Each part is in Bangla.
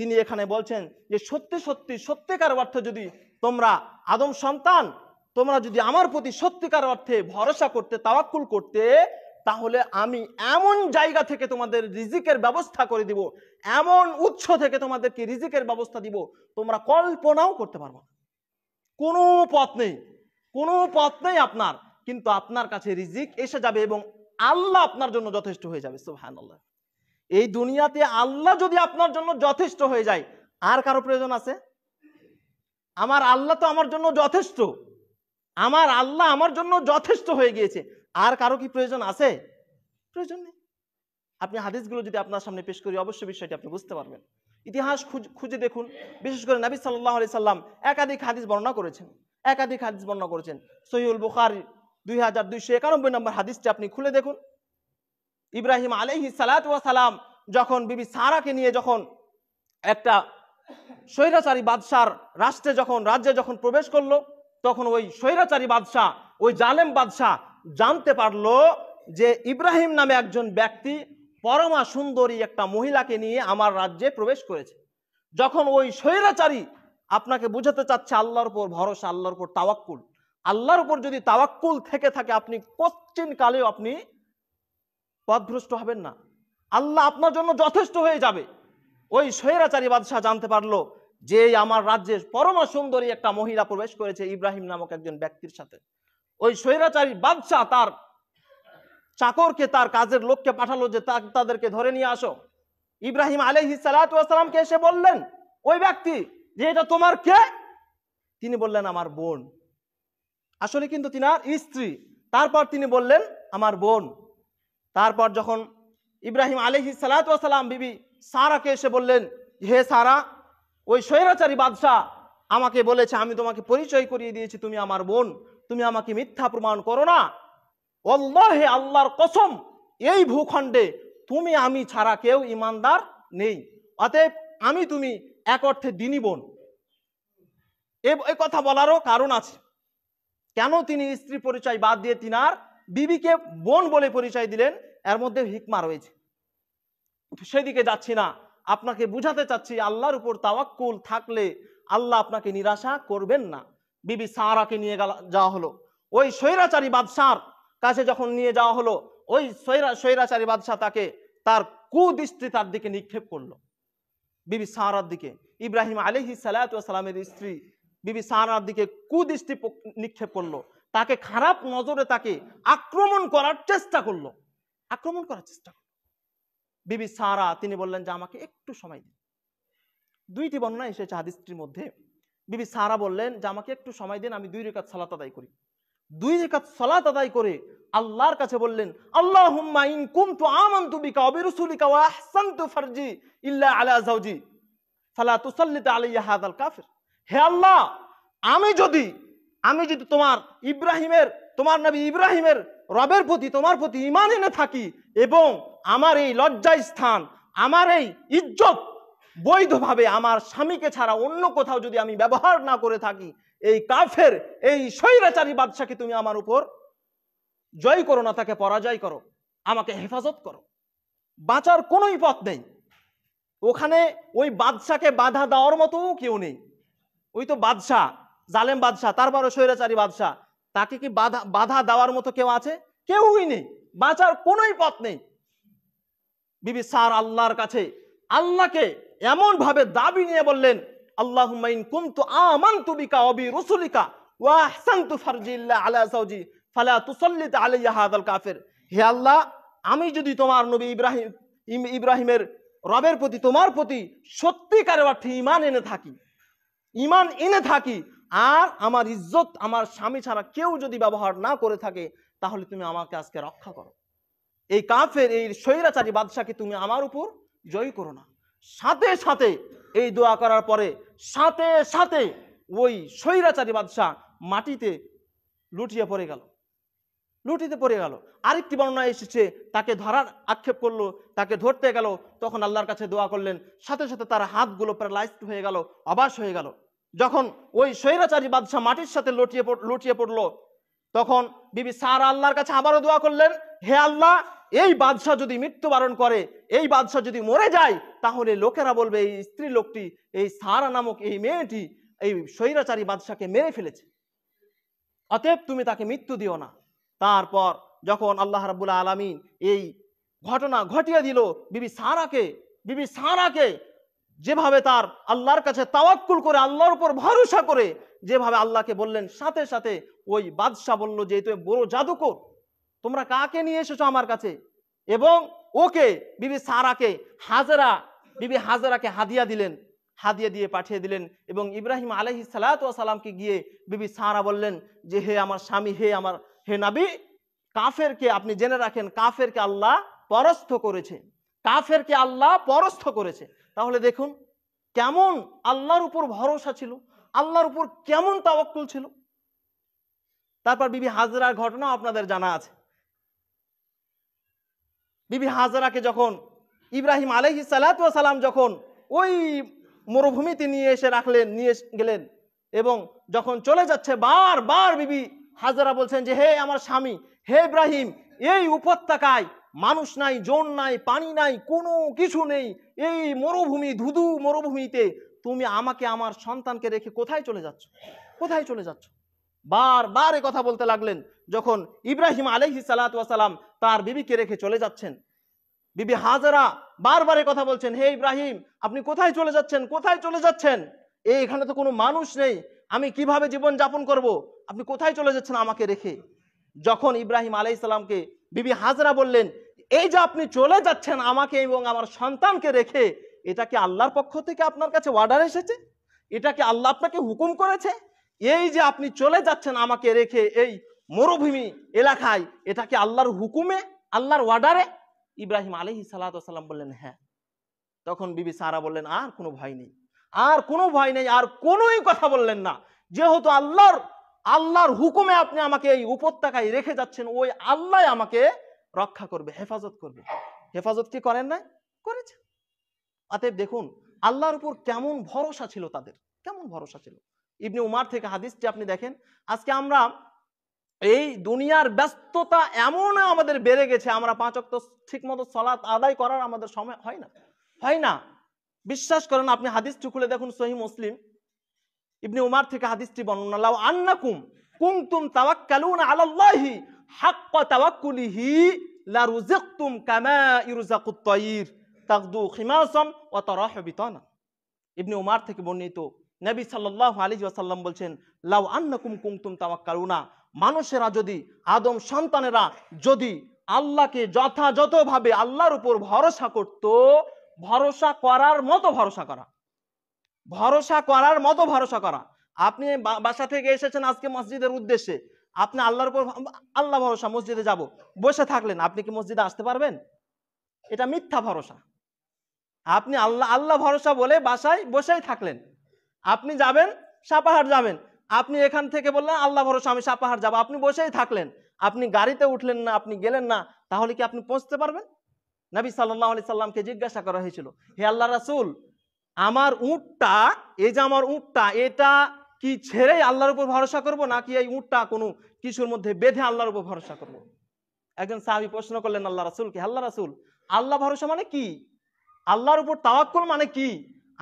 তিনি এখানে বলছেন যে সত্যি সত্যি সত্যিকার অর্থে যদি তোমরা আদম সন্তান তোমরা যদি আমার প্রতি সত্যিকার অর্থে ভরসা করতে তাওয়াক্কুল করতে তাহলে আমি এমন জায়গা থেকে তোমাদের রিজিকের ব্যবস্থা করে দিব এমন উৎস থেকে তোমাদেরকে রিজিকের ব্যবস্থা দিব তোমরা কল্পনাও করতে পারবো কোনো পথ নেই কোনো পথ নেই আপনার কিন্তু আপনার কাছে রিজিক এসে যাবে এবং আল্লাহ আপনার জন্য যথেষ্ট হয়ে যাবে সুহান আল্লাহ এই দুনিয়াতে আল্লাহ যদি আপনার জন্য যথেষ্ট হয়ে যায় আর কারো প্রয়োজন আছে আমার আল্লাহ তো আমার জন্য যথেষ্ট আমার আল্লাহ আমার জন্য যথেষ্ট হয়ে গিয়েছে আর কারো কি প্রয়োজন আছে প্রয়োজন নেই আপনি হাদিসগুলো যদি আপনার সামনে পেশ করি অবশ্যই বিষয়টি আপনি বুঝতে পারবেন ইতিহাস খুঁজে দেখুন বিশেষ করে নাবি সাল্লাহ আলি সাল্লাম একাধিক হাদিস বর্ণনা করেছেন একাধিক হাদিস বর্ণনা করেছেন সহিউল বুখার দুই হাজার দুইশো একানব্বই নম্বর হাদিসটি আপনি খুলে দেখুন ইব্রাহিম আলহি সালাত সালাম যখন বিবি সারাকে নিয়ে যখন একটা স্বৈরাচারী বাদশার রাষ্ট্রে যখন রাজ্যে যখন প্রবেশ করলো তখন ওই স্বৈরাচারী বাদশাহ ওই জালেম বাদশাহ জানতে পারলো যে ইব্রাহিম নামে একজন ব্যক্তি পরমা সুন্দরী একটা মহিলাকে নিয়ে আমার রাজ্যে প্রবেশ করেছে যখন ওই স্বৈরাচারী আপনাকে বুঝাতে চাচ্ছে আল্লাহর উপর ভরসা আল্লাহর উপর তাওয়াক্কুল আল্লাহর উপর যদি তাওয়াক্কুল থেকে থাকে আপনি কচ্চিন কালেও আপনি পথভ্রষ্ট হবেন না আল্লাহ আপনার জন্য যথেষ্ট হয়ে যাবে ওই সৈরাচারী বাদশাহ জানতে পারলো যে আমার রাজ্যে পরমা সুন্দরী একটা মহিলা প্রবেশ করেছে ইব্রাহিম নামক একজন ব্যক্তির সাথে ওই সৈরাচারী বাদশাহ তার চাকরকে তার কাজের লোককে পাঠালো যে তাদেরকে ধরে নিয়ে আসো ইব্রাহিম আলহি সালাতামকে এসে বললেন ওই ব্যক্তি যে এটা তোমার কে তিনি বললেন আমার বোন আসলে কিন্তু তিনার স্ত্রী তারপর তিনি বললেন আমার বোন তারপর যখন ইব্রাহিম আলহি সালাতাম বিবি সারাকে এসে বললেন হে সারা ওই স্বৈরাচারী বাদশাহ আমাকে বলেছে আমি তোমাকে পরিচয় করিয়ে দিয়েছি তুমি আমার বোন তুমি আমাকে মিথ্যা প্রমাণ করো না অল্লাহে আল্লাহর কসম এই ভূখণ্ডে তুমি আমি ছাড়া কেউ ইমানদার নেই অতএব আমি তুমি এক অর্থে দিনই বোন এ কথা বলারও কারণ আছে কেন তিনি স্ত্রী পরিচয় বাদ দিয়ে তিনার বিবিকে বোন বলে পরিচয় দিলেন এর মধ্যে হিকমা রয়েছে সেদিকে যাচ্ছি না আপনাকে বুঝাতে চাচ্ছি আল্লাহর উপর তাওয়াক্কুল থাকলে আল্লাহ আপনাকে নিরাশা করবেন না বিবি সাহারাকে নিয়ে যাওয়া হলো ওই স্বৈরাচারী বাদশার কাছে যখন নিয়ে যাওয়া হলো ওই স্বৈরা স্বৈরাচারী বাদশাহ তাকে তার কুদৃষ্টি তার দিকে নিক্ষেপ করলো বিবি সাহারার দিকে ইব্রাহিম আলহি সালাতামের স্ত্রী বিবি সাহারার দিকে কুদৃষ্টি নিক্ষেপ করলো তাকে খারাপ নজরে তাকে আক্রমণ করার চেষ্টা করলো আক্রমণ করার চেষ্টা করলো বিবি সারা তিনি বললেন যে আমাকে একটু সময় দিন দুইটি বর্ণনা এসেছে হাদিসটির মধ্যে বিবি সারা বললেন যে আমাকে একটু সময় দিন আমি দুই রেখাত সালাত আদায় করি দুই রেখাত সালাত আদায় করে আল্লাহর কাছে বললেন আল্লাহ হুম্মা ইন কুমতু আমান্তু বিকা অবিরুসুলিকা ওয়া আহসানতু ফারজি ইল্লা আলা যাওজি ফালা তুসাল্লিত আলাইয়া হাদাল কাফির হে আল্লাহ আমি যদি আমি যদি তোমার ইব্রাহিমের তোমার নবী ইব্রাহিমের রবের প্রতি তোমার প্রতি ইমান এনে থাকি এবং আমার এই লজ্জায় স্থান আমার এই ইজ্জত বৈধভাবে আমার স্বামীকে ছাড়া অন্য কোথাও যদি আমি ব্যবহার না করে থাকি এই কাফের এই স্বৈরাচারী বাদশাকে তুমি আমার উপর জয় করো না তাকে পরাজয় করো আমাকে হেফাজত করো বাঁচার কোনোই পথ নেই ওখানে ওই বাদশাকে বাধা দেওয়ার মতো কেউ নেই ওই তো বাদশাহ জালেম বাদশাহ তারপরে স্বৈরাচারী বাদশাহ তাকে কি বাধা বাধা দেওয়ার মতো কেউ আছে কেউই নেই বাঁচার কোনোই পথ নেই বিবি সার আল্লাহর কাছে আল্লাহকে এমনভাবে দাবি নিয়ে বললেন আল্লাহ কুমতু আমান্তু বিকা অবি রসুলিকা ওয়াহসান্তু ফারজিল্লা কাফের হে আল্লাহ আমি যদি তোমার নবী ইব্রাহিম ইব্রাহিমের রবের প্রতি তোমার প্রতি সত্যিকার অর্থে ইমান এনে থাকি ইমান এনে থাকি আর আমার ইজ্জত আমার স্বামী ছাড়া কেউ যদি ব্যবহার না করে থাকে তাহলে তুমি আমাকে আজকে রক্ষা করো এই কাফের এই স্বৈরাচারী বাদশাকে তুমি আমার উপর জয় করো না সাথে সাথে এই দোয়া করার পরে সাথে সাথে ওই স্বৈরাচারী বাদশাহ মাটিতে লুটিয়ে পড়ে গেল লুটিতে পড়ে গেল আরেকটি বর্ণনা এসেছে তাকে ধরার আক্ষেপ করলো তাকে ধরতে গেল তখন আল্লাহর কাছে দোয়া করলেন সাথে সাথে তার হাতগুলো প্যারালাইজড হয়ে গেল অবাস হয়ে গেল যখন ওই স্বৈরাচারী বাদশাহ মাটির সাথে লটিয়ে লটিয়ে পড়লো তখন বিবি সারা আল্লাহর কাছে আবারও দোয়া করলেন হে আল্লাহ এই বাদশাহ যদি মৃত্যুবরণ করে এই বাদশাহ যদি মরে যায় তাহলে লোকেরা বলবে এই স্ত্রী লোকটি এই সারা নামক এই মেয়েটি এই স্বৈরাচারী বাদশাহকে মেরে ফেলেছে অতএব তুমি তাকে মৃত্যু দিও না তারপর যখন আল্লাহ রাবুল আলমিন এই ঘটনা ঘটিয়ে দিল বিবি সারাকে বিবি সারাকে যেভাবে তার আল্লাহর কাছে তাওয়াক্কুল করে আল্লাহর উপর ভরসা করে যেভাবে আল্লাহকে বললেন সাথে সাথে ওই বাদশাহ বলল যে তুমি বড় জাদুকর তোমরা কাকে নিয়ে এসেছো আমার কাছে এবং ওকে বিবি সারাকে হাজারা বিবি হাজারাকে হাদিয়া দিলেন হাদিয়া দিয়ে পাঠিয়ে দিলেন এবং ইব্রাহিম আলহি সালাতামকে গিয়ে বিবি সারা বললেন যে হে আমার স্বামী হে আমার হে নাবি কাফেরকে আপনি জেনে রাখেন কাফেরকে আল্লাহ পরস্থ করেছে কাফেরকে আল্লাহ পরস্থ করেছে তাহলে দেখুন কেমন আল্লাহর উপর ভরসা ছিল আল্লাহর উপর কেমন তাওয়াক্কুল ছিল তারপর বিবি হাজরার ঘটনা আপনাদের জানা আছে বিবি হাজরাকে যখন ইব্রাহিম আলহি সালাম যখন ওই মরুভূমিতে নিয়ে এসে রাখলেন নিয়ে গেলেন এবং যখন চলে যাচ্ছে বার বার বিবি হাজারা বলছেন যে হে আমার স্বামী হে ইব্রাহিম এই উপত্যকায় মানুষ নাই জোন নাই পানি নাই কোনো কিছু নেই এই মরুভূমি ধুধু মরুভূমিতে তুমি আমাকে আমার সন্তানকে রেখে কোথায় চলে যাচ্ছ কোথায় চলে যাচ্ছ বারবার এ কথা বলতে লাগলেন যখন ইব্রাহিম আলহি সালাতাম তার বিবিকে রেখে চলে যাচ্ছেন বিবি হাজারা বারবার কথা বলছেন হে ইব্রাহিম আপনি কোথায় চলে যাচ্ছেন কোথায় চলে যাচ্ছেন এই এখানে তো কোনো মানুষ নেই আমি কিভাবে জীবন যাপন করব। আপনি কোথায় চলে যাচ্ছেন আমাকে রেখে যখন ইব্রাহিম আলাই ইসলামকে বিবি হাজরা বললেন এই যে আপনি চলে যাচ্ছেন আমাকে এবং আমার সন্তানকে রেখে এটা কি আল্লাহর পক্ষ থেকে আপনার কাছে অর্ডার এসেছে এটা কি আল্লাহ আপনাকে হুকুম করেছে এই যে আপনি চলে যাচ্ছেন আমাকে রেখে এই মরুভূমি এলাকায় এটা কি আল্লাহর হুকুমে আল্লাহর অর্ডারে ইব্রাহিম আলহি সাল্লাম বললেন হ্যাঁ তখন বিবি সারা বললেন আর কোনো ভয় নেই আর কোনো ভয় নেই আর কোনোই কথা বললেন না যেহেতু আল্লাহর আল্লাহর হুকুমে আপনি আমাকে এই উপত্যকায় রেখে যাচ্ছেন ওই আল্লাহ আমাকে রক্ষা করবে হেফাজত করবে হেফাজত কি করেন নাই করেছে অতএব দেখুন আল্লাহর উপর কেমন ভরসা ছিল তাদের কেমন ভরসা ছিল ইবনে উমার থেকে হাদিসটি আপনি দেখেন আজকে আমরা এই দুনিয়ার ব্যস্ততা এমন আমাদের বেড়ে গেছে আমরা পাঁচ অক্ত ঠিকমতো সলাত আদায় করার আমাদের সময় হয় না হয় না বিশ্বাস করেন আপনি হাদিসটি খুলে দেখুন সহি মুসলিম ইবনে উমার থেকে হাদিসটি বর্ণনা লাউ আন্নাকুম কুমতুম তাওয়াক্কালুন আলাল্লাহি তাওয়াক্কুলিহি লা রুজিকতুম কামা খিমাসাম ওয়া তারাহু বিতানা ইবনে উমার থেকে বর্ণিত নবী সাল্লাল্লাহু আলাইহি ওয়াসাল্লাম বলছেন লাউ কুম কুমতুম তাওয়াক্কালুনা মানুষেরা যদি আদম সন্তানেরা যদি আল্লাহকে যথাযথভাবে আল্লাহর উপর ভরসা করত ভরসা করার মতো ভরসা করা ভরসা করার মতো ভরসা করা আপনি বাসা থেকে এসেছেন আজকে মসজিদের উদ্দেশ্যে আপনি আল্লাহর উপর আল্লাহ ভরসা মসজিদে যাব বসে থাকলেন আপনি কি মসজিদে আসতে পারবেন এটা মিথ্যা ভরসা আপনি আল্লাহ আল্লাহ ভরসা বলে বাসায় বসেই থাকলেন আপনি যাবেন সাপাহার যাবেন আপনি এখান থেকে বললেন আল্লাহ ভরসা আমি সাপাহার যাব আপনি বসেই থাকলেন আপনি গাড়িতে উঠলেন না আপনি গেলেন না তাহলে কি আপনি পৌঁছতে পারবেন নবী সাল্লাহ আলি সাল্লামকে জিজ্ঞাসা করা হয়েছিল হে আল্লাহ রাসুল আমার উঁটটা এই যে আমার উঁটটা এটা কি ছেড়ে আল্লাহর উপর ভরসা করব নাকি এই উঁটটা কোনো কিছুর মধ্যে বেঁধে আল্লাহর উপর ভরসা করব। একজন সাহাবি প্রশ্ন করলেন আল্লাহ রাসুলকে আল্লাহ রাসুল আল্লাহ ভরসা মানে কি আল্লাহর উপর তাওয়াক্কল মানে কি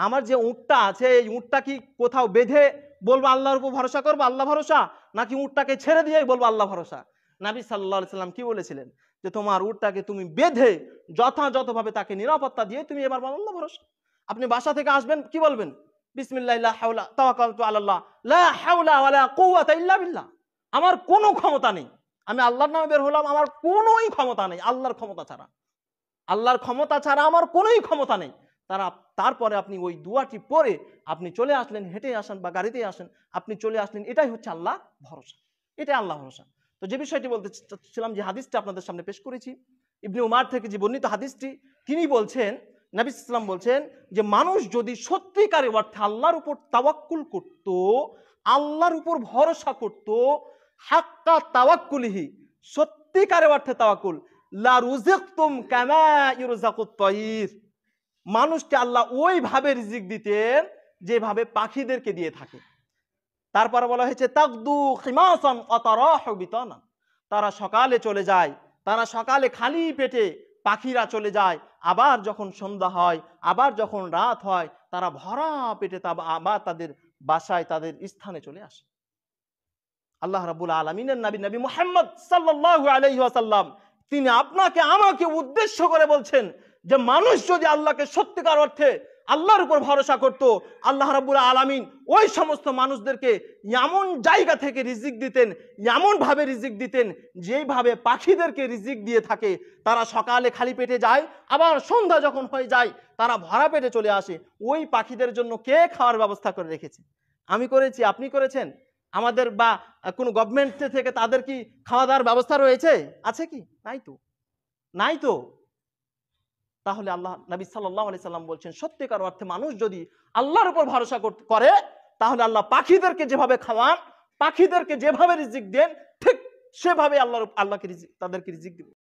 আমার যে উঁটটা আছে এই উঁটটা কি কোথাও বেঁধে বলবো আল্লাহর উপর ভরসা করবো আল্লাহ ভরসা নাকি উঁটটাকে ছেড়ে দিয়ে বলবো আল্লাহ ভরসা নাবি সাল্লাহ সাল্লাম কি বলেছিলেন যে তোমার উঁটটাকে তুমি বেঁধে যথাযথভাবে তাকে নিরাপত্তা দিয়ে তুমি এবার আল্লাহ ভরসা আপনি বাসা থেকে আসবেন কি বলবেন আমার কোনো ক্ষমতা নেই আমি আল্লাহর নামে বের হলাম আমার কোনোই ক্ষমতা নেই আল্লাহর ক্ষমতা ছাড়া আল্লাহর ক্ষমতা ছাড়া আমার কোনোই ক্ষমতা নেই তারা তারপরে আপনি ওই দুয়াটি পরে আপনি চলে আসলেন হেঁটে আসেন বা গাড়িতে আসেন আপনি চলে আসলেন এটাই হচ্ছে আল্লাহ ভরসা এটাই আল্লাহ ভরসা তো যে বিষয়টি বলতে ছিলাম যে হাদিসটা আপনাদের সামনে পেশ করেছি ইবনি উমার থেকে যে বর্ণিত হাদিসটি তিনি বলছেন নাবিস ইসলাম বলছেন যে মানুষ যদি সত্যিকারে অর্থে আল্লাহর উপর তাওয়াক্কুল করত আল্লাহর উপর ভরসা করত হাক্কা তাওয়াক্কুলিহি সত্যিকারে অর্থে তাওয়াকুল রুজেকতুম তয়ির মানুষকে আল্লাহ ওইভাবে রিজিক দিতেন যেভাবে পাখিদেরকে দিয়ে থাকে তারপর বলা হয়েছে তাকদু খিমাসন অতরহ বিতনা তারা সকালে চলে যায় তারা সকালে খালি পেটে পাখিরা চলে যায় আবার যখন সন্ধ্যা হয় আবার যখন রাত হয় তারা ভরা পেটে তা আবার তাদের বাসায় তাদের স্থানে চলে আসে আল্লাহ রাবুল আলমিনের নাবী নবী মোহাম্মদ সাল্লাহ আলহিহাসাল্লাম তিনি আপনাকে আমাকে উদ্দেশ্য করে বলছেন যে মানুষ যদি আল্লাহকে সত্যিকার অর্থে আল্লাহর উপর ভরসা করত আল্লাহ রাবুল আলমিন ওই সমস্ত মানুষদেরকে এমন জায়গা থেকে রিজিক দিতেন এমনভাবে রিজিক দিতেন যেইভাবে পাখিদেরকে রিজিক দিয়ে থাকে তারা সকালে খালি পেটে যায় আবার সন্ধ্যা যখন হয়ে যায় তারা ভরা পেটে চলে আসে ওই পাখিদের জন্য কে খাওয়ার ব্যবস্থা করে রেখেছে আমি করেছি আপনি করেছেন আমাদের বা কোনো গভর্নমেন্ট থেকে তাদের কি খাওয়া দাওয়ার ব্যবস্থা রয়েছে আছে কি নাই তো নাই তো তাহলে আল্লাহ নবী সাল্লাহ আলি সাল্লাম বলছেন সত্যিকার অর্থে মানুষ যদি আল্লাহর উপর ভরসা করে তাহলে আল্লাহ পাখিদেরকে যেভাবে খাওয়ান পাখিদেরকে যেভাবে রিজিক দেন ঠিক সেভাবে আল্লাহর আল্লাহকে রিজিক তাদেরকে রিজিক দিবে